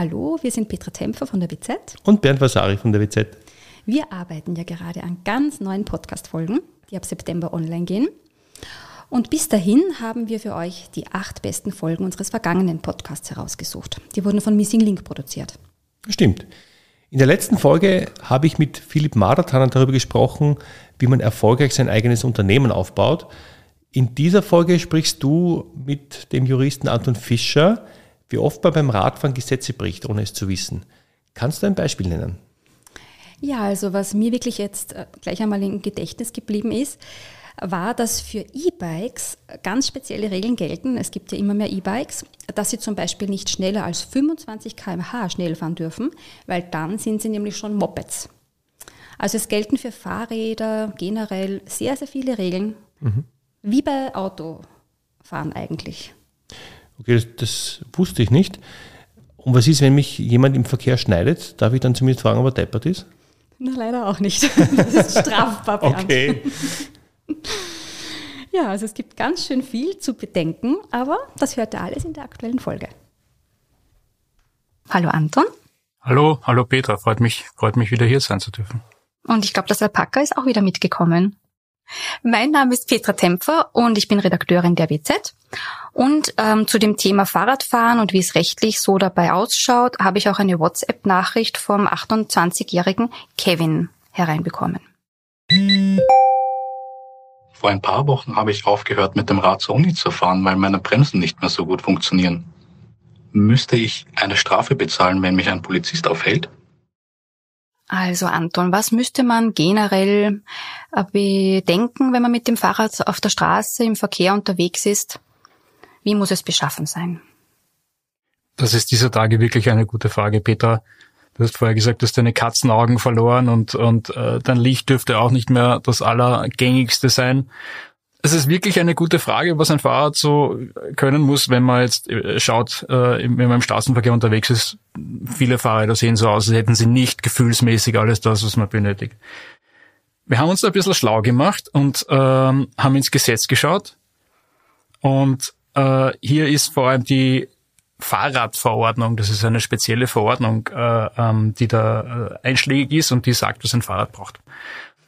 Hallo, wir sind Petra Tempfer von der WZ. Und Bernd Vasari von der WZ. Wir arbeiten ja gerade an ganz neuen Podcast-Folgen, die ab September online gehen. Und bis dahin haben wir für euch die acht besten Folgen unseres vergangenen Podcasts herausgesucht. Die wurden von Missing Link produziert. Stimmt. In der letzten Folge habe ich mit Philipp Marathaner darüber gesprochen, wie man erfolgreich sein eigenes Unternehmen aufbaut. In dieser Folge sprichst du mit dem Juristen Anton Fischer, wie oft man beim Radfahren Gesetze bricht, ohne es zu wissen. Kannst du ein Beispiel nennen? Ja, also was mir wirklich jetzt äh, gleich einmal im Gedächtnis geblieben ist, war, dass für E-Bikes ganz spezielle Regeln gelten. Es gibt ja immer mehr E-Bikes, dass sie zum Beispiel nicht schneller als 25 km/h schnell fahren dürfen, weil dann sind sie nämlich schon Mopeds. Also es gelten für Fahrräder generell sehr, sehr viele Regeln, mhm. wie bei Autofahren eigentlich. Okay, das, das wusste ich nicht. Und was ist, wenn mich jemand im Verkehr schneidet? Darf ich dann zumindest fragen, ob er deppert ist? Na, leider auch nicht. Das ist strafbar. okay. Ja, also es gibt ganz schön viel zu bedenken, aber das hört ihr alles in der aktuellen Folge. Hallo Anton. Hallo, hallo Petra, freut mich, freut mich wieder hier sein zu dürfen. Und ich glaube, das Alpaka ist auch wieder mitgekommen. Mein Name ist Petra Tempfer und ich bin Redakteurin der WZ. Und ähm, zu dem Thema Fahrradfahren und wie es rechtlich so dabei ausschaut, habe ich auch eine WhatsApp-Nachricht vom 28-jährigen Kevin hereinbekommen. Vor ein paar Wochen habe ich aufgehört, mit dem Rad zur Uni zu fahren, weil meine Bremsen nicht mehr so gut funktionieren. Müsste ich eine Strafe bezahlen, wenn mich ein Polizist aufhält? Also Anton, was müsste man generell äh, bedenken, wenn man mit dem Fahrrad auf der Straße im Verkehr unterwegs ist? Wie muss es beschaffen sein? Das ist dieser Tage wirklich eine gute Frage, Petra. Du hast vorher gesagt, du hast deine Katzenaugen verloren und, und äh, dein Licht dürfte auch nicht mehr das Allergängigste sein. Es ist wirklich eine gute Frage, was ein Fahrrad so können muss, wenn man jetzt äh, schaut, äh, wenn man im Straßenverkehr unterwegs ist. Viele Fahrräder sehen so aus, als hätten sie nicht gefühlsmäßig alles das, was man benötigt. Wir haben uns da ein bisschen schlau gemacht und ähm, haben ins Gesetz geschaut. Und äh, hier ist vor allem die Fahrradverordnung, das ist eine spezielle Verordnung, äh, ähm, die da äh, einschlägig ist und die sagt, was ein Fahrrad braucht.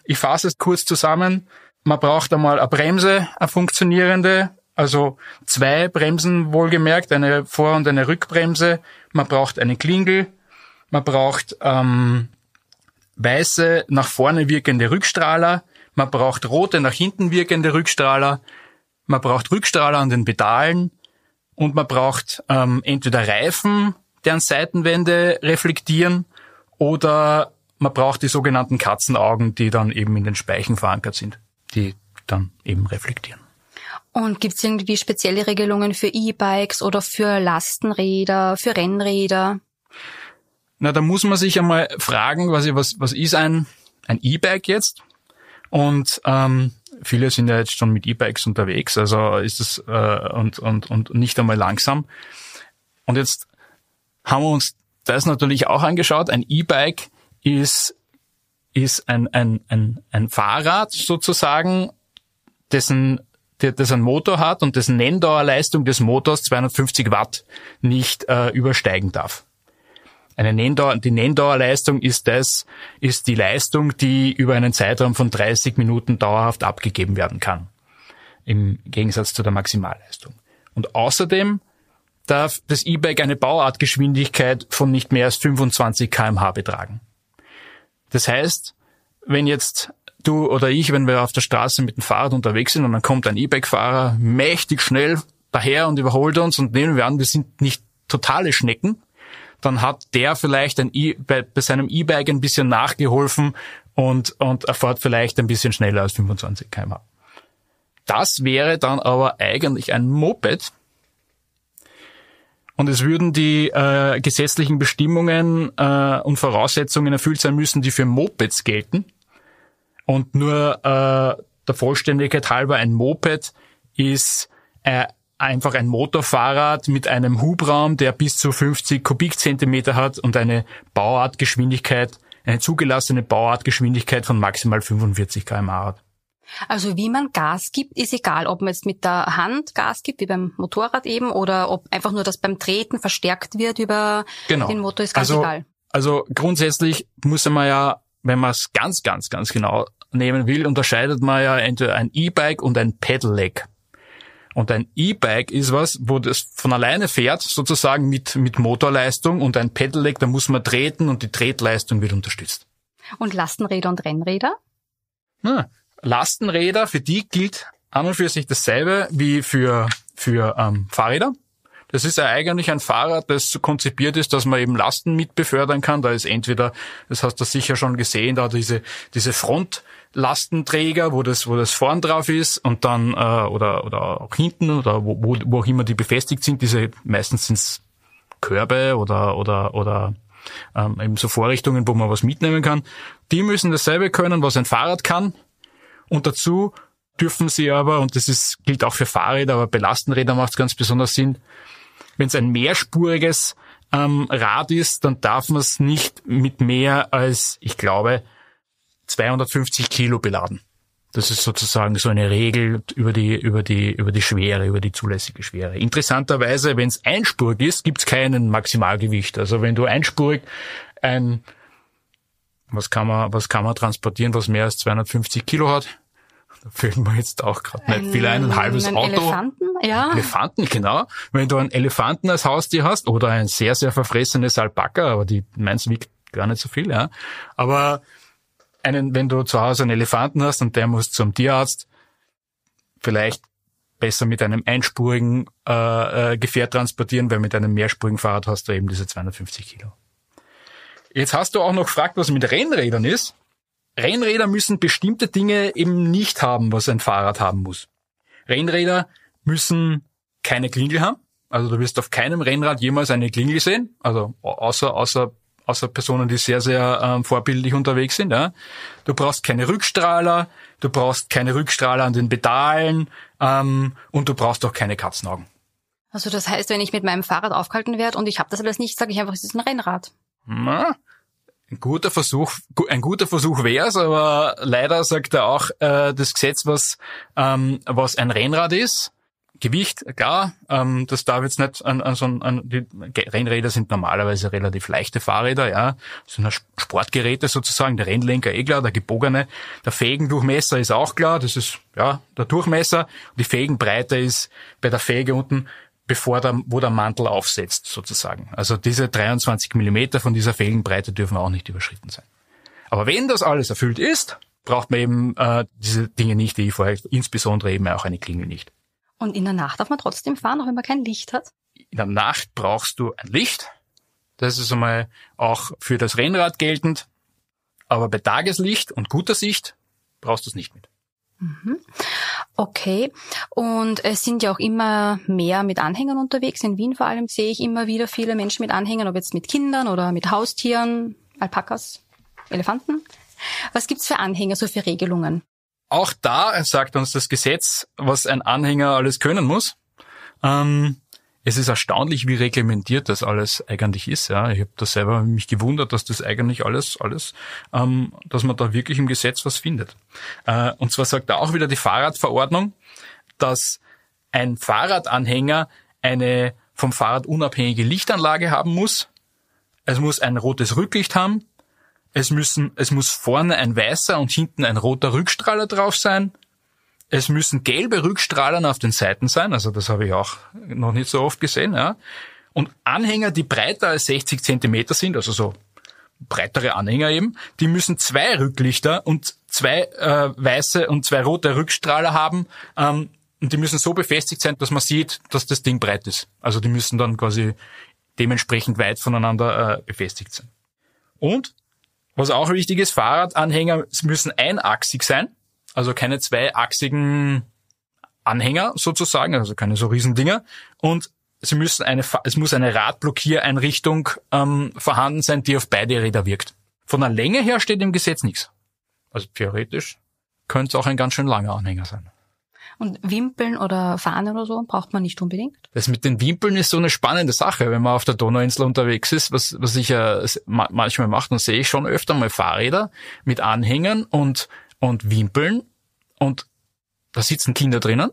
Ich fasse es kurz zusammen. Man braucht einmal eine Bremse, eine funktionierende, also zwei Bremsen wohlgemerkt, eine Vor- und eine Rückbremse. Man braucht eine Klingel, man braucht ähm, weiße, nach vorne wirkende Rückstrahler, man braucht rote, nach hinten wirkende Rückstrahler, man braucht Rückstrahler an den Pedalen und man braucht ähm, entweder Reifen, deren Seitenwände reflektieren oder man braucht die sogenannten Katzenaugen, die dann eben in den Speichen verankert sind die dann eben reflektieren. Und gibt es irgendwie spezielle Regelungen für E-Bikes oder für Lastenräder, für Rennräder? Na, da muss man sich einmal fragen, was, was, was ist ein ein E-Bike jetzt? Und ähm, viele sind ja jetzt schon mit E-Bikes unterwegs, also ist es äh, und, und, und nicht einmal langsam. Und jetzt haben wir uns das natürlich auch angeschaut. Ein E-Bike ist ist ein, ein, ein, ein Fahrrad sozusagen, dessen das einen Motor hat und dessen Nenndauerleistung des Motors 250 Watt nicht äh, übersteigen darf. Eine Nenndauer, die Nenndauerleistung ist das, ist die Leistung, die über einen Zeitraum von 30 Minuten dauerhaft abgegeben werden kann. Im Gegensatz zu der Maximalleistung. Und außerdem darf das E-Bike eine Bauartgeschwindigkeit von nicht mehr als 25 kmh betragen. Das heißt, wenn jetzt du oder ich, wenn wir auf der Straße mit dem Fahrrad unterwegs sind und dann kommt ein E-Bike-Fahrer mächtig schnell daher und überholt uns und nehmen wir an, wir sind nicht totale Schnecken, dann hat der vielleicht ein e bei, bei seinem E-Bike ein bisschen nachgeholfen und, und erfährt vielleicht ein bisschen schneller als 25 km/h. Das wäre dann aber eigentlich ein Moped, und es würden die äh, gesetzlichen Bestimmungen äh, und Voraussetzungen erfüllt sein müssen, die für Mopeds gelten. Und nur äh, der Vollständigkeit halber, ein Moped ist äh, einfach ein Motorfahrrad mit einem Hubraum, der bis zu 50 Kubikzentimeter hat und eine Bauartgeschwindigkeit, eine zugelassene Bauartgeschwindigkeit von maximal 45 km/h hat. Also wie man Gas gibt, ist egal, ob man jetzt mit der Hand Gas gibt, wie beim Motorrad eben, oder ob einfach nur das beim Treten verstärkt wird über genau. den Motor, ist ganz also, egal. Also grundsätzlich muss man ja, wenn man es ganz, ganz, ganz genau nehmen will, unterscheidet man ja entweder ein E-Bike und ein Pedelec. Und ein E-Bike ist was, wo das von alleine fährt, sozusagen mit, mit Motorleistung und ein Pedelec, da muss man treten und die Tretleistung wird unterstützt. Und Lastenräder und Rennräder? Na, Lastenräder, für die gilt an und für sich dasselbe wie für, für ähm, Fahrräder. Das ist ja eigentlich ein Fahrrad, das konzipiert ist, dass man eben Lasten mitbefördern kann. Da ist entweder, das hast du sicher schon gesehen, da diese, diese Frontlastenträger, wo das, wo das vorn drauf ist und dann, äh, oder, oder auch hinten oder wo, wo, wo auch immer die befestigt sind, diese, meistens sind's Körbe oder, oder, oder ähm, eben so Vorrichtungen, wo man was mitnehmen kann. Die müssen dasselbe können, was ein Fahrrad kann, und dazu dürfen sie aber, und das ist, gilt auch für Fahrräder, aber bei Lastenrädern macht es ganz besonders Sinn, wenn es ein mehrspuriges ähm, Rad ist, dann darf man es nicht mit mehr als, ich glaube, 250 Kilo beladen. Das ist sozusagen so eine Regel über die, über die, über die Schwere, über die zulässige Schwere. Interessanterweise, wenn es einspurig ist, gibt es keinen Maximalgewicht. Also wenn du einspurig ein was kann man, was kann man transportieren, was mehr als 250 Kilo hat? Da fällt mir jetzt auch gerade nicht viel ein, ein halbes einen Auto. Elefanten, ja. Elefanten, genau. Wenn du einen Elefanten als Haustier hast oder ein sehr, sehr verfressenes Alpaka, aber die meins wiegt gar nicht so viel, ja. Aber einen, wenn du zu Hause einen Elefanten hast und der muss zum Tierarzt, vielleicht besser mit einem einspurigen äh, äh, Gefährt transportieren, weil mit einem mehrspurigen Fahrrad hast du eben diese 250 Kilo. Jetzt hast du auch noch gefragt, was mit Rennrädern ist. Rennräder müssen bestimmte Dinge eben nicht haben, was ein Fahrrad haben muss. Rennräder müssen keine Klingel haben. Also du wirst auf keinem Rennrad jemals eine Klingel sehen. Also außer, außer, außer Personen, die sehr, sehr ähm, vorbildlich unterwegs sind. Ja. Du brauchst keine Rückstrahler, du brauchst keine Rückstrahler an den Pedalen ähm, und du brauchst auch keine Katzenaugen. Also das heißt, wenn ich mit meinem Fahrrad aufgehalten werde und ich habe das alles nicht, sage ich einfach, es ist ein Rennrad na, ein guter Versuch, ein guter Versuch wär's, aber leider sagt er auch äh, das Gesetz, was, ähm, was ein Rennrad ist. Gewicht, klar, ähm, das darf jetzt nicht an, an so ein, an die Rennräder sind normalerweise relativ leichte Fahrräder, ja, das sind halt Sportgeräte sozusagen, der Rennlenker eh klar, der gebogene, der Fegendurchmesser ist auch klar, das ist ja der Durchmesser, die Fägenbreite ist bei der Fäge unten bevor der, wo der Mantel aufsetzt sozusagen. Also diese 23 Millimeter von dieser Felgenbreite dürfen auch nicht überschritten sein. Aber wenn das alles erfüllt ist, braucht man eben äh, diese Dinge nicht, die ich vorher, insbesondere eben auch eine Klingel nicht. Und in der Nacht darf man trotzdem fahren, auch wenn man kein Licht hat? In der Nacht brauchst du ein Licht. Das ist einmal auch für das Rennrad geltend. Aber bei Tageslicht und guter Sicht brauchst du es nicht mit. Mhm. Okay. Und es sind ja auch immer mehr mit Anhängern unterwegs. In Wien vor allem sehe ich immer wieder viele Menschen mit Anhängern, ob jetzt mit Kindern oder mit Haustieren, Alpakas, Elefanten. Was gibt's für Anhänger, so für Regelungen? Auch da sagt uns das Gesetz, was ein Anhänger alles können muss. Ähm, es ist erstaunlich, wie reglementiert das alles eigentlich ist. Ja. Ich habe da selber mich gewundert, dass das eigentlich alles, alles, ähm, dass man da wirklich im Gesetz was findet. Äh, und zwar sagt da auch wieder die Fahrradverordnung, dass ein Fahrradanhänger eine vom Fahrrad unabhängige Lichtanlage haben muss. Es muss ein rotes Rücklicht haben. Es müssen, es muss vorne ein weißer und hinten ein roter Rückstrahler drauf sein. Es müssen gelbe Rückstrahlern auf den Seiten sein, also das habe ich auch noch nicht so oft gesehen. Ja. Und Anhänger, die breiter als 60 Zentimeter sind, also so breitere Anhänger eben, die müssen zwei Rücklichter und zwei äh, weiße und zwei rote Rückstrahler haben. Ähm, und die müssen so befestigt sein, dass man sieht, dass das Ding breit ist. Also die müssen dann quasi dementsprechend weit voneinander äh, befestigt sein. Und was auch wichtig ist, Fahrradanhänger müssen einachsig sein also keine zweiachsigen Anhänger sozusagen, also keine so riesen Dinger. Und sie müssen eine, es muss eine Radblockiereinrichtung ähm, vorhanden sein, die auf beide Räder wirkt. Von der Länge her steht im Gesetz nichts. Also theoretisch könnte es auch ein ganz schön langer Anhänger sein. Und Wimpeln oder Fahnen oder so braucht man nicht unbedingt? Das mit den Wimpeln ist so eine spannende Sache, wenn man auf der Donauinsel unterwegs ist, was, was ich ja manchmal mache, dann sehe ich schon öfter mal Fahrräder mit Anhängern und und Wimpeln und da sitzen Kinder drinnen.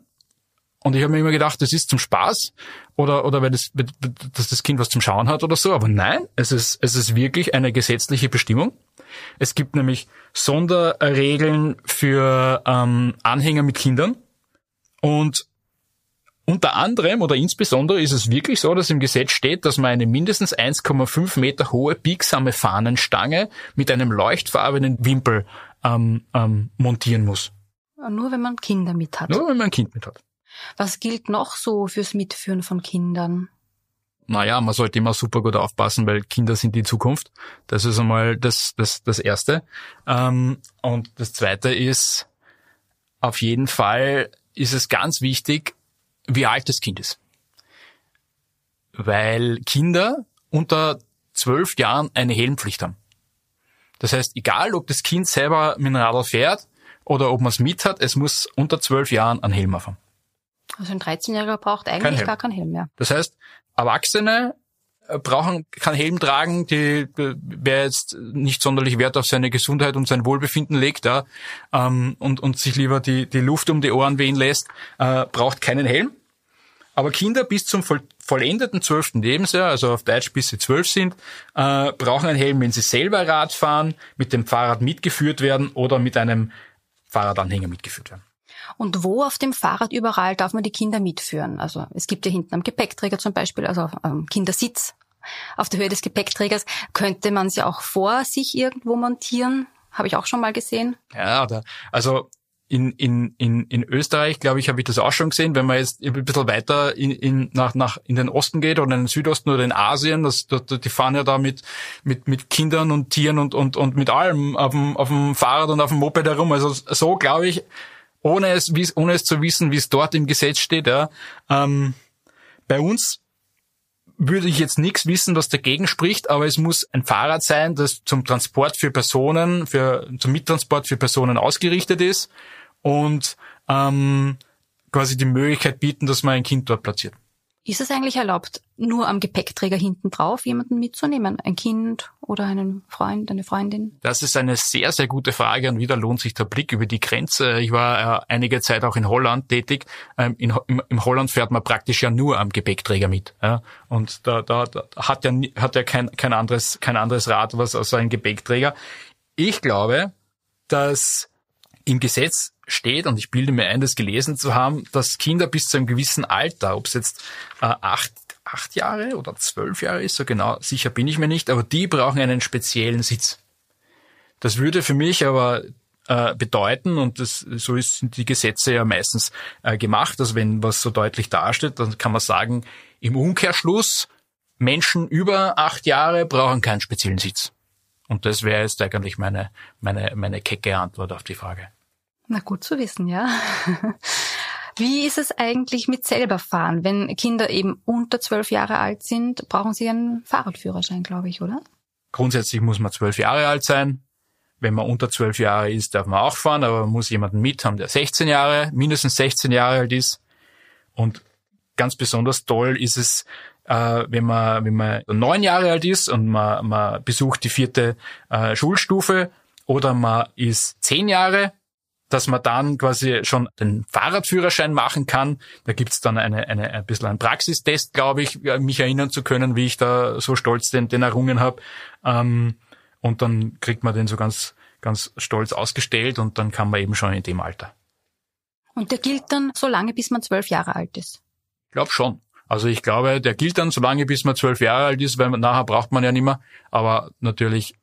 Und ich habe mir immer gedacht, das ist zum Spaß oder, oder weil das, dass das Kind was zum Schauen hat oder so. Aber nein, es ist, es ist wirklich eine gesetzliche Bestimmung. Es gibt nämlich Sonderregeln für ähm, Anhänger mit Kindern. Und unter anderem oder insbesondere ist es wirklich so, dass im Gesetz steht, dass man eine mindestens 1,5 Meter hohe biegsame Fahnenstange mit einem leuchtfarbenen Wimpel ähm, ähm, montieren muss. Ah, nur wenn man Kinder mit hat. Nur wenn man ein Kind mit hat. Was gilt noch so fürs Mitführen von Kindern? Naja, man sollte immer super gut aufpassen, weil Kinder sind die Zukunft. Das ist einmal das, das, das Erste. Ähm, und das Zweite ist, auf jeden Fall ist es ganz wichtig, wie alt das Kind ist. Weil Kinder unter zwölf Jahren eine Helmpflicht haben. Das heißt, egal ob das Kind selber mit dem Radl fährt oder ob man es mit hat, es muss unter zwölf Jahren einen Helm haben. Also ein 13-Jähriger braucht eigentlich kein gar keinen Helm mehr. Das heißt, Erwachsene äh, brauchen keinen Helm tragen, die, äh, wer jetzt nicht sonderlich Wert auf seine Gesundheit und sein Wohlbefinden legt da ja, ähm, und, und sich lieber die, die Luft um die Ohren wehen lässt, äh, braucht keinen Helm. Aber Kinder bis zum Voll vollendeten zwölften Lebensjahr, also auf Deutsch bis sie zwölf sind, äh, brauchen einen Helm, wenn sie selber Rad fahren, mit dem Fahrrad mitgeführt werden oder mit einem Fahrradanhänger mitgeführt werden. Und wo auf dem Fahrrad überall darf man die Kinder mitführen? Also es gibt ja hinten am Gepäckträger zum Beispiel, also am Kindersitz, auf der Höhe des Gepäckträgers, könnte man sie auch vor sich irgendwo montieren? Habe ich auch schon mal gesehen. Ja, da, also in, in, in, in Österreich, glaube ich, habe ich das auch schon gesehen, wenn man jetzt ein bisschen weiter in, in, nach, nach, in den Osten geht oder in den Südosten oder in Asien, das, die fahren ja da mit, mit, mit Kindern und Tieren und, und, und mit allem auf dem, auf dem Fahrrad und auf dem Moped herum. Also so, glaube ich, ohne es, wie, ohne es zu wissen, wie es dort im Gesetz steht, ja, ähm, bei uns würde ich jetzt nichts wissen, was dagegen spricht, aber es muss ein Fahrrad sein, das zum Transport für Personen, für, zum Mittransport für Personen ausgerichtet ist und ähm, quasi die Möglichkeit bieten, dass man ein Kind dort platziert. Ist es eigentlich erlaubt, nur am Gepäckträger hinten drauf jemanden mitzunehmen? Ein Kind oder einen Freund, eine Freundin? Das ist eine sehr, sehr gute Frage und wieder lohnt sich der Blick über die Grenze. Ich war äh, einige Zeit auch in Holland tätig. Ähm, in, im, im, Holland fährt man praktisch ja nur am Gepäckträger mit. Ja? Und da, da, da, hat ja, hat ja kein, kein, anderes, kein anderes Rad was als ein Gepäckträger. Ich glaube, dass im Gesetz steht, und ich bilde mir ein, das gelesen zu haben, dass Kinder bis zu einem gewissen Alter, ob es jetzt äh, acht, acht Jahre oder zwölf Jahre ist, so genau sicher bin ich mir nicht, aber die brauchen einen speziellen Sitz. Das würde für mich aber äh, bedeuten, und das, so ist, sind die Gesetze ja meistens äh, gemacht, also wenn was so deutlich dasteht, dann kann man sagen, im Umkehrschluss, Menschen über acht Jahre brauchen keinen speziellen Sitz. Und das wäre jetzt eigentlich meine, meine, meine kecke Antwort auf die Frage. Na gut zu wissen, ja. Wie ist es eigentlich mit selber fahren? Wenn Kinder eben unter zwölf Jahre alt sind, brauchen sie einen Fahrradführerschein, glaube ich, oder? Grundsätzlich muss man zwölf Jahre alt sein. Wenn man unter zwölf Jahre ist, darf man auch fahren, aber man muss jemanden mit haben, der 16 Jahre, mindestens 16 Jahre alt ist. Und ganz besonders toll ist es, äh, wenn man wenn man neun Jahre alt ist und man, man besucht die vierte äh, Schulstufe oder man ist zehn Jahre dass man dann quasi schon den Fahrradführerschein machen kann. Da gibt's dann eine, eine, ein bisschen einen Praxistest, glaube ich, äh, mich erinnern zu können, wie ich da so stolz den, den errungen habe. Ähm, und dann kriegt man den so ganz, ganz stolz ausgestellt und dann kann man eben schon in dem Alter. Und der gilt dann so lange, bis man zwölf Jahre alt ist? Ich glaube schon. Also ich glaube, der gilt dann so lange, bis man zwölf Jahre alt ist, weil nachher braucht man ja nicht mehr. Aber natürlich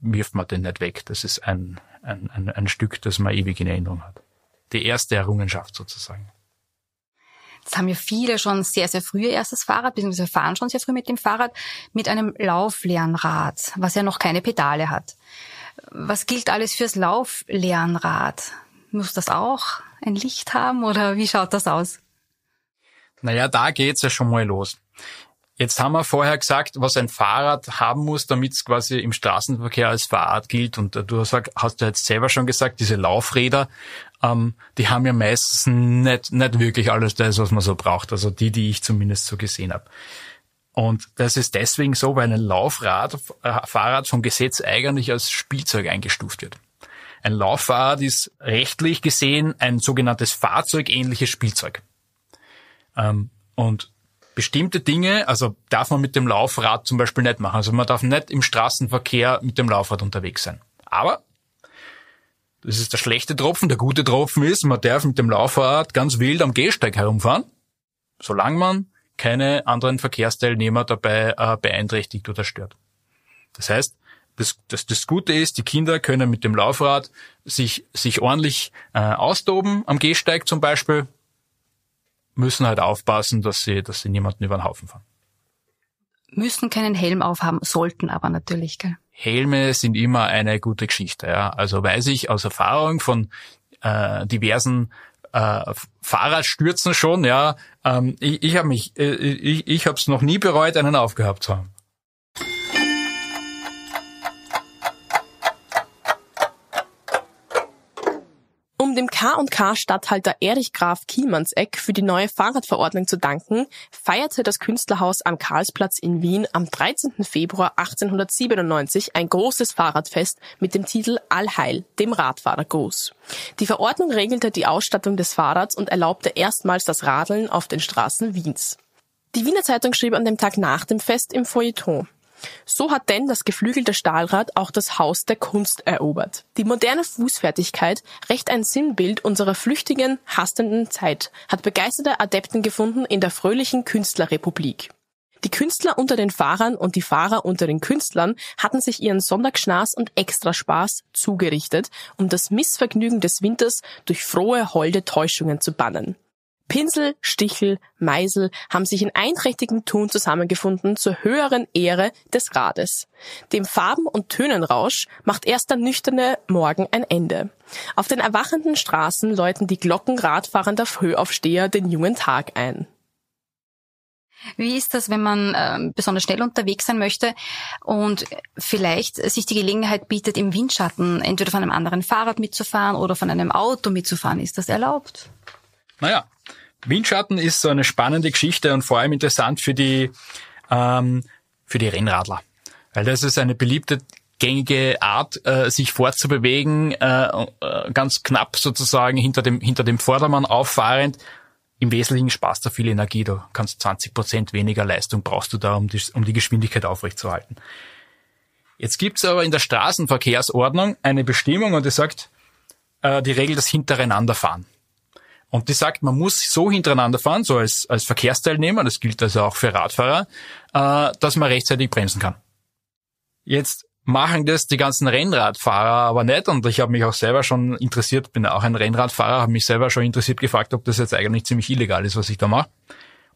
wirft man den nicht weg. Das ist ein, ein, ein, ein Stück, das man ewig in Erinnerung hat. Die erste Errungenschaft sozusagen. Jetzt haben ja viele schon sehr, sehr früh erstes Fahrrad, beziehungsweise fahren schon sehr früh mit dem Fahrrad, mit einem Lauflernrad, was ja noch keine Pedale hat. Was gilt alles fürs Lauflernrad? Muss das auch ein Licht haben oder wie schaut das aus? Naja, da geht's ja schon mal los. Jetzt haben wir vorher gesagt, was ein Fahrrad haben muss, damit es quasi im Straßenverkehr als Fahrrad gilt. Und äh, du hast, hast ja jetzt selber schon gesagt, diese Laufräder, ähm, die haben ja meistens nicht, nicht wirklich alles das, was man so braucht. Also die, die ich zumindest so gesehen habe. Und das ist deswegen so, weil ein Laufrad, äh, Fahrrad vom Gesetz eigentlich als Spielzeug eingestuft wird. Ein Lauffahrrad ist rechtlich gesehen ein sogenanntes fahrzeugähnliches Spielzeug. Ähm, und bestimmte Dinge, also darf man mit dem Laufrad zum Beispiel nicht machen. Also man darf nicht im Straßenverkehr mit dem Laufrad unterwegs sein. Aber das ist der schlechte Tropfen. Der gute Tropfen ist, man darf mit dem Laufrad ganz wild am Gehsteig herumfahren, solange man keine anderen Verkehrsteilnehmer dabei äh, beeinträchtigt oder stört. Das heißt, das, das, das Gute ist, die Kinder können mit dem Laufrad sich, sich ordentlich äh, austoben, am Gehsteig zum Beispiel, müssen halt aufpassen, dass sie, dass sie niemanden über den Haufen fahren. Müssen keinen Helm aufhaben, sollten aber natürlich, gell? Helme sind immer eine gute Geschichte, ja. Also weiß ich aus Erfahrung von äh, diversen äh, Fahrradstürzen schon, ja. Ähm, ich ich habe mich, äh, ich, ich habe es noch nie bereut, einen aufgehabt zu haben. Um dem kk stadthalter Erich Graf Kiemannseck für die neue Fahrradverordnung zu danken, feierte das Künstlerhaus am Karlsplatz in Wien am 13. Februar 1897 ein großes Fahrradfest mit dem Titel Allheil, dem Radfahrergruß. Die Verordnung regelte die Ausstattung des Fahrrads und erlaubte erstmals das Radeln auf den Straßen Wiens. Die Wiener Zeitung schrieb an dem Tag nach dem Fest im Feuilleton. So hat denn das geflügelte Stahlrad auch das Haus der Kunst erobert. Die moderne Fußfertigkeit, recht ein Sinnbild unserer flüchtigen, hastenden Zeit, hat begeisterte Adepten gefunden in der fröhlichen Künstlerrepublik. Die Künstler unter den Fahrern und die Fahrer unter den Künstlern hatten sich ihren Sonntagsschnaß und Extraspaß zugerichtet, um das Missvergnügen des Winters durch frohe, holde Täuschungen zu bannen. Pinsel, Stichel, Meisel haben sich in einträchtigem Ton zusammengefunden zur höheren Ehre des Rades. Dem Farben- und Tönenrausch macht erst der nüchterne Morgen ein Ende. Auf den erwachenden Straßen läuten die Glocken radfahrender Frühaufsteher den jungen Tag ein. Wie ist das, wenn man äh, besonders schnell unterwegs sein möchte und vielleicht sich die Gelegenheit bietet, im Windschatten entweder von einem anderen Fahrrad mitzufahren oder von einem Auto mitzufahren? Ist das erlaubt? Naja, Windschatten ist so eine spannende Geschichte und vor allem interessant für die, ähm, für die Rennradler. Weil das ist eine beliebte gängige Art, äh, sich fortzubewegen, äh, äh ganz knapp sozusagen hinter dem, hinter dem Vordermann auffahrend. Im Wesentlichen sparst du viel Energie, du kannst 20 Prozent weniger Leistung brauchst du da, um die, um die Geschwindigkeit aufrechtzuerhalten. Jetzt gibt's aber in der Straßenverkehrsordnung eine Bestimmung und die sagt, äh, die Regel des Hintereinanderfahren. Und die sagt, man muss so hintereinander fahren, so als, als Verkehrsteilnehmer, das gilt also auch für Radfahrer, äh, dass man rechtzeitig bremsen kann. Jetzt machen das die ganzen Rennradfahrer aber nicht und ich habe mich auch selber schon interessiert, bin auch ein Rennradfahrer, habe mich selber schon interessiert gefragt, ob das jetzt eigentlich ziemlich illegal ist, was ich da mache.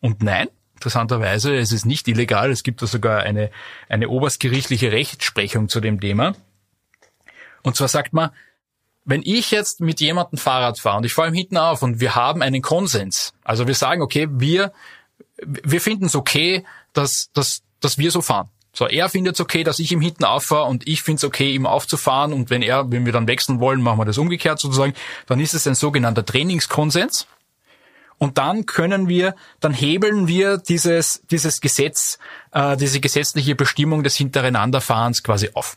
Und nein, interessanterweise, es ist nicht illegal, es gibt da sogar eine, eine oberstgerichtliche Rechtsprechung zu dem Thema. Und zwar sagt man, wenn ich jetzt mit jemandem Fahrrad fahre und ich fahre ihm hinten auf und wir haben einen Konsens, also wir sagen, okay, wir, wir finden es okay, dass, dass, dass wir so fahren. So, er findet es okay, dass ich ihm hinten auffahre und ich finde es okay, ihm aufzufahren und wenn er, wenn wir dann wechseln wollen, machen wir das umgekehrt sozusagen, dann ist es ein sogenannter Trainingskonsens. Und dann können wir, dann hebeln wir dieses, dieses Gesetz, äh, diese gesetzliche Bestimmung des Hintereinanderfahrens quasi auf.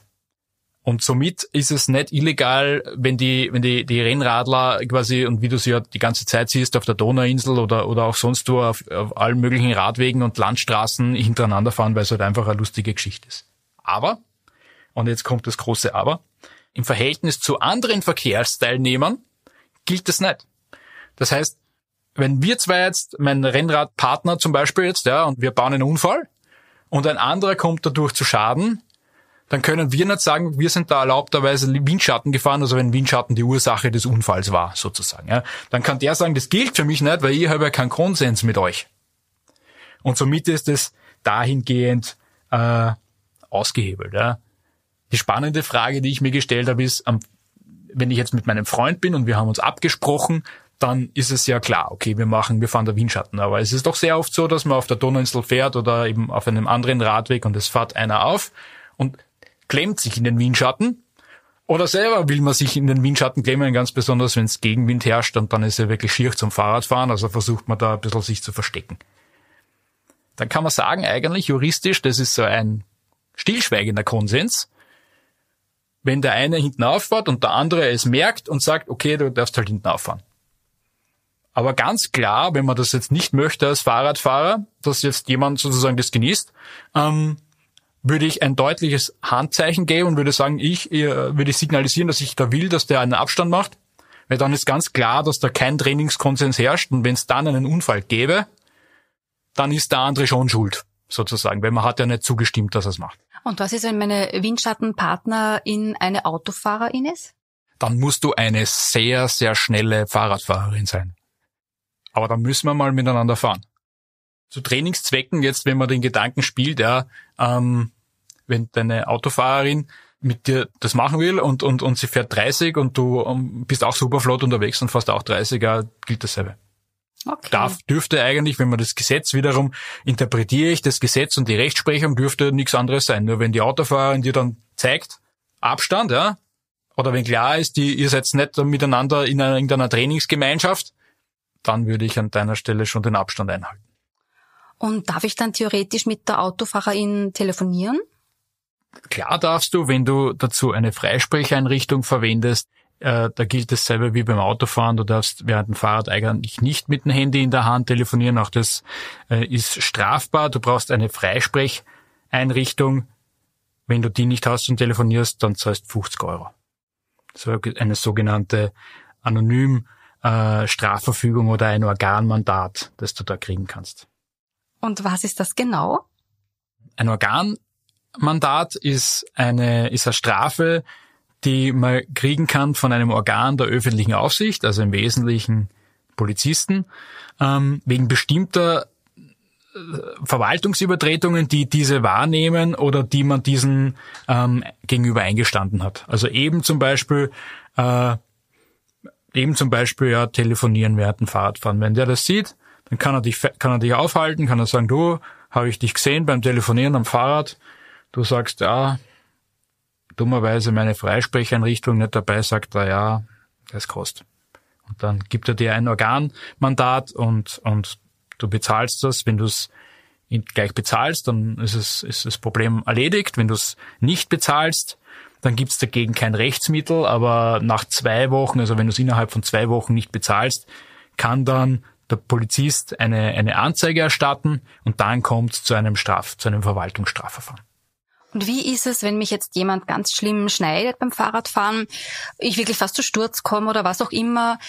Und somit ist es nicht illegal, wenn die, wenn die, die Rennradler quasi, und wie du sie ja die ganze Zeit siehst, auf der Donauinsel oder, oder auch sonst wo auf, auf allen möglichen Radwegen und Landstraßen hintereinander fahren, weil es halt einfach eine lustige Geschichte ist. Aber, und jetzt kommt das große Aber, im Verhältnis zu anderen Verkehrsteilnehmern gilt das nicht. Das heißt, wenn wir zwei jetzt, mein Rennradpartner zum Beispiel jetzt, ja, und wir bauen einen Unfall und ein anderer kommt dadurch zu Schaden, dann können wir nicht sagen, wir sind da erlaubterweise Windschatten gefahren, also wenn Windschatten die Ursache des Unfalls war, sozusagen. Ja. Dann kann der sagen, das gilt für mich nicht, weil ich habe ja keinen Konsens mit euch. Und somit ist es dahingehend äh, ausgehebelt. Ja. Die spannende Frage, die ich mir gestellt habe, ist, wenn ich jetzt mit meinem Freund bin und wir haben uns abgesprochen, dann ist es ja klar, okay, wir machen, wir fahren da Windschatten. Aber es ist doch sehr oft so, dass man auf der Donauinsel fährt oder eben auf einem anderen Radweg und es fährt einer auf und klemmt sich in den Windschatten. Oder selber will man sich in den Windschatten klemmen, ganz besonders wenn es Gegenwind herrscht und dann ist er wirklich schier zum Fahrradfahren, also versucht man da ein bisschen sich zu verstecken. Dann kann man sagen, eigentlich juristisch, das ist so ein stillschweigender Konsens. Wenn der eine hinten auffahrt und der andere es merkt und sagt, okay, du darfst halt hinten auffahren. Aber ganz klar, wenn man das jetzt nicht möchte als Fahrradfahrer, dass jetzt jemand sozusagen das genießt, ähm, würde ich ein deutliches Handzeichen geben und würde sagen, ich ihr, äh, würde signalisieren, dass ich da will, dass der einen Abstand macht, weil dann ist ganz klar, dass da kein Trainingskonsens herrscht und wenn es dann einen Unfall gäbe, dann ist der andere schon schuld, sozusagen, weil man hat ja nicht zugestimmt, dass er es macht. Und was ist, wenn meine Windschattenpartnerin eine Autofahrerin ist? Dann musst du eine sehr, sehr schnelle Fahrradfahrerin sein. Aber dann müssen wir mal miteinander fahren zu Trainingszwecken jetzt, wenn man den Gedanken spielt, ja, ähm, wenn deine Autofahrerin mit dir das machen will und, und, und sie fährt 30 und du ähm, bist auch super flott unterwegs und fährst auch 30 ja, gilt dasselbe. Okay. Darf, dürfte eigentlich, wenn man das Gesetz wiederum interpretiere ich, das Gesetz und die Rechtsprechung dürfte nichts anderes sein. Nur wenn die Autofahrerin dir dann zeigt, Abstand, ja, oder wenn klar ist, die, ihr seid nicht miteinander in einer, in einer Trainingsgemeinschaft, dann würde ich an deiner Stelle schon den Abstand einhalten. Und darf ich dann theoretisch mit der Autofahrerin telefonieren? Klar darfst du, wenn du dazu eine Freisprecheinrichtung verwendest, äh, da gilt dasselbe wie beim Autofahren. Du darfst während dem Fahrrad eigentlich nicht mit dem Handy in der Hand telefonieren. Auch das äh, ist strafbar. Du brauchst eine Freisprecheinrichtung. Wenn du die nicht hast und telefonierst, dann zahlst 50 Euro. So eine sogenannte anonym äh, Strafverfügung oder ein Organmandat, das du da kriegen kannst. Und was ist das genau? Ein Organmandat ist eine, ist eine Strafe, die man kriegen kann von einem Organ der öffentlichen Aufsicht, also im Wesentlichen Polizisten, ähm, wegen bestimmter äh, Verwaltungsübertretungen, die diese wahrnehmen oder die man diesen ähm, gegenüber eingestanden hat. Also eben zum Beispiel äh, eben zum Beispiel ja telefonieren werden, Fahrrad fahren. Wenn der das sieht, dann kann er dich, kann er dich aufhalten, kann er sagen, du, habe ich dich gesehen beim Telefonieren am Fahrrad. Du sagst, ja, dummerweise meine Freisprecheinrichtung nicht dabei, sagt er, ja, das kostet. Und dann gibt er dir ein Organmandat und, und du bezahlst das. Wenn du es gleich bezahlst, dann ist es, ist das Problem erledigt. Wenn du es nicht bezahlst, dann gibt es dagegen kein Rechtsmittel, aber nach zwei Wochen, also wenn du es innerhalb von zwei Wochen nicht bezahlst, kann dann der Polizist eine, eine Anzeige erstatten und dann kommt zu einem Straf, zu einem Verwaltungsstrafverfahren. Und wie ist es, wenn mich jetzt jemand ganz schlimm schneidet beim Fahrradfahren, ich wirklich fast zu Sturz komme oder was auch immer,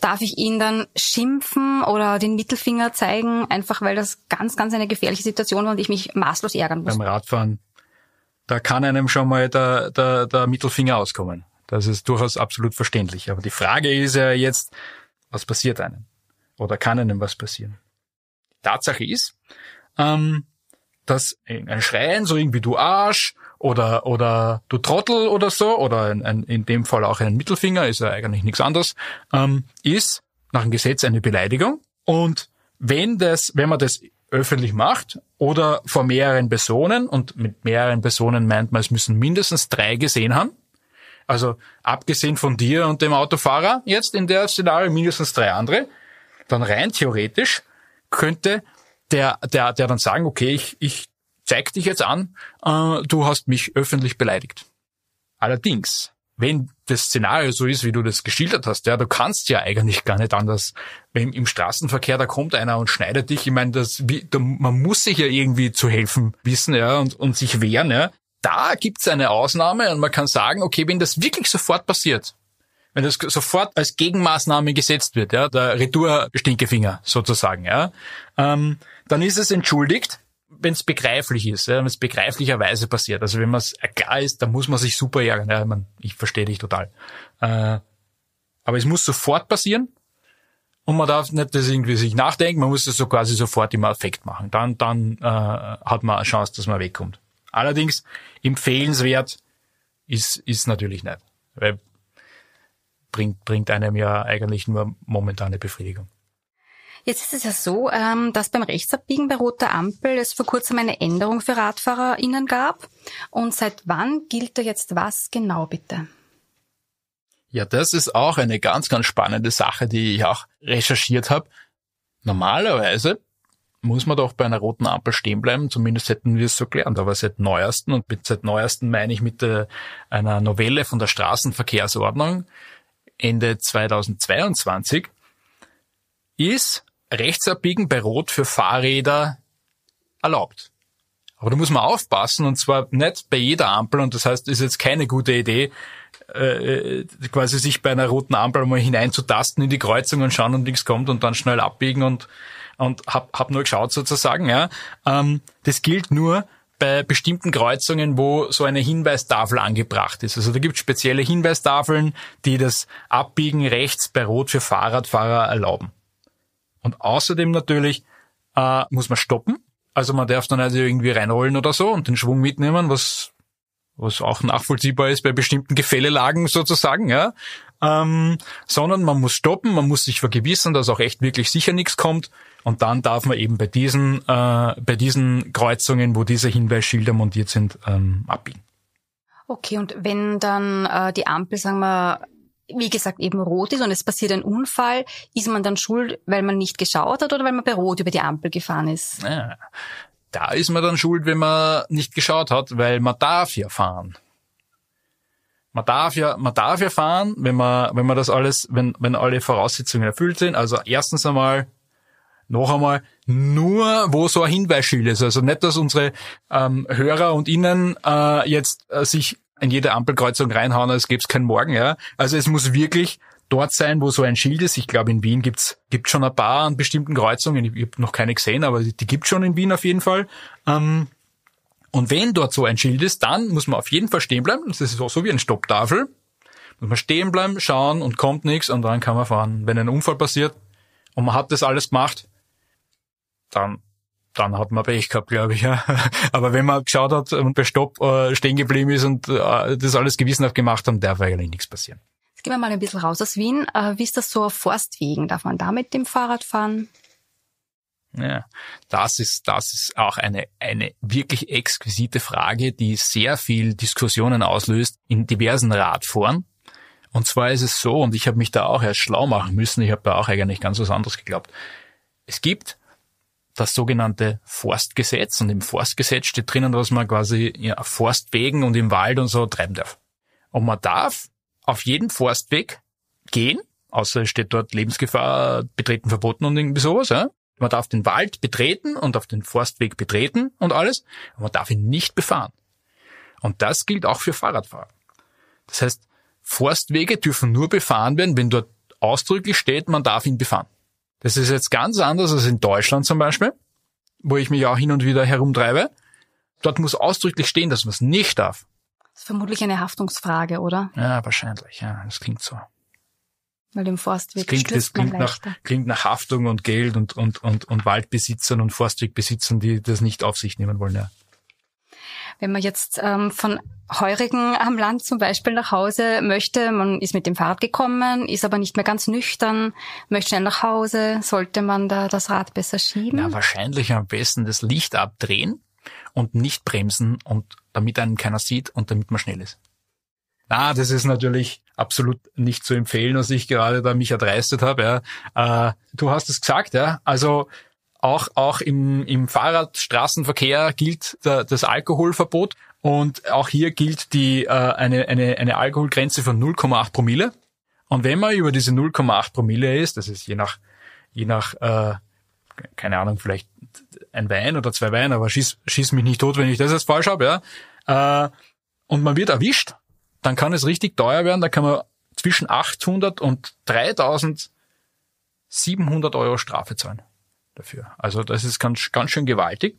darf ich ihn dann schimpfen oder den Mittelfinger zeigen, einfach weil das ganz, ganz eine gefährliche Situation war und ich mich maßlos ärgern muss? Beim Radfahren, da kann einem schon mal der, der, der Mittelfinger auskommen. Das ist durchaus absolut verständlich. Aber die Frage ist ja jetzt, was passiert einem? oder kann einem was passieren. Tatsache ist, ähm, dass ein Schreien, so irgendwie du Arsch oder, oder du Trottel oder so, oder ein, ein, in dem Fall auch ein Mittelfinger, ist ja eigentlich nichts anderes, ähm, ist nach dem Gesetz eine Beleidigung. Und wenn das, wenn man das öffentlich macht oder vor mehreren Personen, und mit mehreren Personen meint man, es müssen mindestens drei gesehen haben, also abgesehen von dir und dem Autofahrer jetzt in der Szenario mindestens drei andere, dann rein theoretisch könnte der, der, der dann sagen, okay, ich, ich zeig dich jetzt an, äh, du hast mich öffentlich beleidigt. Allerdings, wenn das Szenario so ist, wie du das geschildert hast, ja, du kannst ja eigentlich gar nicht anders. Wenn im Straßenverkehr, da kommt einer und schneidet dich, ich meine, das, wie, da, man muss sich ja irgendwie zu helfen wissen, ja, und, und sich wehren, ja. Da gibt's eine Ausnahme und man kann sagen, okay, wenn das wirklich sofort passiert, wenn das sofort als Gegenmaßnahme gesetzt wird, ja, der Retour-Stinkefinger sozusagen, ja, ähm, dann ist es entschuldigt, wenn es begreiflich ist, ja, wenn es begreiflicherweise passiert. Also wenn man es klar ist, dann muss man sich super ärgern. Ja, man, ich verstehe dich total. Äh, aber es muss sofort passieren und man darf nicht das irgendwie sich nachdenken, man muss das so quasi sofort im Affekt machen. Dann, dann äh, hat man eine Chance, dass man wegkommt. Allerdings empfehlenswert ist, ist natürlich nicht. Weil bringt, bringt einem ja eigentlich nur momentane Befriedigung. Jetzt ist es ja so, ähm, dass beim Rechtsabbiegen bei roter Ampel es vor kurzem eine Änderung für RadfahrerInnen gab. Und seit wann gilt da jetzt was genau bitte? Ja, das ist auch eine ganz, ganz spannende Sache, die ich auch recherchiert habe. Normalerweise muss man doch bei einer roten Ampel stehen bleiben, zumindest hätten wir es so gelernt. Aber seit neuesten, und mit seit neuesten meine ich mit äh, einer Novelle von der Straßenverkehrsordnung, Ende 2022, ist Rechtsabbiegen bei Rot für Fahrräder erlaubt. Aber da muss man aufpassen und zwar nicht bei jeder Ampel und das heißt, ist jetzt keine gute Idee, äh, äh, quasi sich bei einer roten Ampel mal hineinzutasten in die Kreuzung und schauen, ob nichts kommt und dann schnell abbiegen und und hab, hab nur geschaut sozusagen. Ja, ähm, das gilt nur bei bestimmten Kreuzungen, wo so eine Hinweistafel angebracht ist. Also da gibt es spezielle Hinweistafeln, die das Abbiegen rechts bei Rot für Fahrradfahrer erlauben. Und außerdem natürlich äh, muss man stoppen. Also man darf dann also irgendwie reinrollen oder so und den Schwung mitnehmen, was, was auch nachvollziehbar ist bei bestimmten Gefällelagen sozusagen, ja. Ähm, sondern man muss stoppen, man muss sich vergewissern, dass auch echt wirklich sicher nichts kommt und dann darf man eben bei diesen, äh, bei diesen Kreuzungen, wo diese Hinweisschilder montiert sind, ähm, abbiegen. Okay, und wenn dann äh, die Ampel, sagen wir, wie gesagt, eben rot ist und es passiert ein Unfall, ist man dann schuld, weil man nicht geschaut hat oder weil man bei Rot über die Ampel gefahren ist? Ja, da ist man dann schuld, wenn man nicht geschaut hat, weil man darf ja fahren. Man darf ja, man darf ja fahren, wenn man, wenn man das alles, wenn, wenn alle Voraussetzungen erfüllt sind. Also erstens einmal noch einmal nur, wo so ein Hinweisschild ist. Also nicht, dass unsere ähm, Hörer und Innen äh, jetzt äh, sich in jede Ampelkreuzung reinhauen, als gäbe es keinen Morgen. Ja? Also es muss wirklich dort sein, wo so ein Schild ist. Ich glaube, in Wien gibt's gibt's schon ein paar an bestimmten Kreuzungen. Ich, ich habe noch keine gesehen, aber die, die gibt's schon in Wien auf jeden Fall. Ähm, und wenn dort so ein Schild ist, dann muss man auf jeden Fall stehen bleiben. Das ist so wie ein Stopptafel. Muss man stehen bleiben, schauen und kommt nichts und dann kann man fahren. Wenn ein Unfall passiert und man hat das alles gemacht, dann dann hat man Pech gehabt, glaube ich. Ja. Aber wenn man geschaut hat und bei Stopp äh, stehen geblieben ist und äh, das alles gewissenhaft gemacht haben, darf eigentlich nichts passieren. Jetzt gehen wir mal ein bisschen raus aus Wien. Äh, wie ist das so auf Forstwegen? Darf man da mit dem Fahrrad fahren? Ja, das ist, das ist auch eine, eine wirklich exquisite Frage, die sehr viel Diskussionen auslöst in diversen Radforen. Und zwar ist es so, und ich habe mich da auch erst schlau machen müssen, ich habe da auch eigentlich ganz was anderes geglaubt. Es gibt das sogenannte Forstgesetz. Und im Forstgesetz steht drinnen, dass man quasi ja, Forstwegen und im Wald und so treiben darf. Und man darf auf jeden Forstweg gehen, außer es steht dort Lebensgefahr, betreten verboten und irgendwie sowas. Ja? Man darf den Wald betreten und auf den Forstweg betreten und alles, aber man darf ihn nicht befahren. Und das gilt auch für Fahrradfahrer. Das heißt, Forstwege dürfen nur befahren werden, wenn dort ausdrücklich steht, man darf ihn befahren. Das ist jetzt ganz anders als in Deutschland zum Beispiel, wo ich mich auch hin und wieder herumtreibe. Dort muss ausdrücklich stehen, dass man es nicht darf. Das ist vermutlich eine Haftungsfrage, oder? Ja, wahrscheinlich. Ja, das klingt so. Weil im Forstweg das klingt, das klingt nach, klingt nach Haftung und Geld und, und, und, und Waldbesitzern und Forstwegbesitzern, die das nicht auf sich nehmen wollen. Ja. Wenn man jetzt ähm, von Heurigen am Land zum Beispiel nach Hause möchte, man ist mit dem Fahrrad gekommen, ist aber nicht mehr ganz nüchtern, möchte schnell nach Hause, sollte man da das Rad besser schieben? Na, wahrscheinlich am besten das Licht abdrehen und nicht bremsen und damit einen keiner sieht und damit man schnell ist. Na, das ist natürlich absolut nicht zu empfehlen, was ich gerade da mich erdreistet habe. Ja. Äh, du hast es gesagt, ja. Also auch, auch im, im Fahrradstraßenverkehr gilt der, das Alkoholverbot und auch hier gilt die, äh, eine, eine, eine Alkoholgrenze von 0,8 Promille. Und wenn man über diese 0,8 Promille ist, das ist je nach, je nach äh, keine Ahnung, vielleicht ein Wein oder zwei Wein, aber schieß, schieß mich nicht tot, wenn ich das jetzt falsch habe, ja. Äh, und man wird erwischt, dann kann es richtig teuer werden, da kann man zwischen 800 und 3700 Euro Strafe zahlen dafür. Also das ist ganz, ganz schön gewaltig.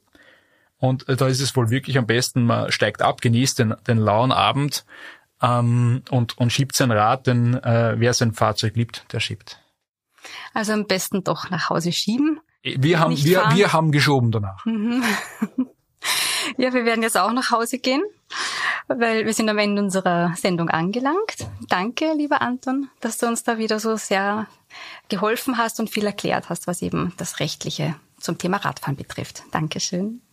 Und äh, da ist es wohl wirklich am besten, man steigt ab, genießt den, den lauen Abend ähm, und, und schiebt sein Rad, denn äh, wer sein Fahrzeug liebt, der schiebt. Also am besten doch nach Hause schieben. Wir haben, wir, wir haben geschoben danach. Mhm. Ja, wir werden jetzt auch nach Hause gehen, weil wir sind am Ende unserer Sendung angelangt. Danke, lieber Anton, dass du uns da wieder so sehr geholfen hast und viel erklärt hast, was eben das Rechtliche zum Thema Radfahren betrifft. Dankeschön.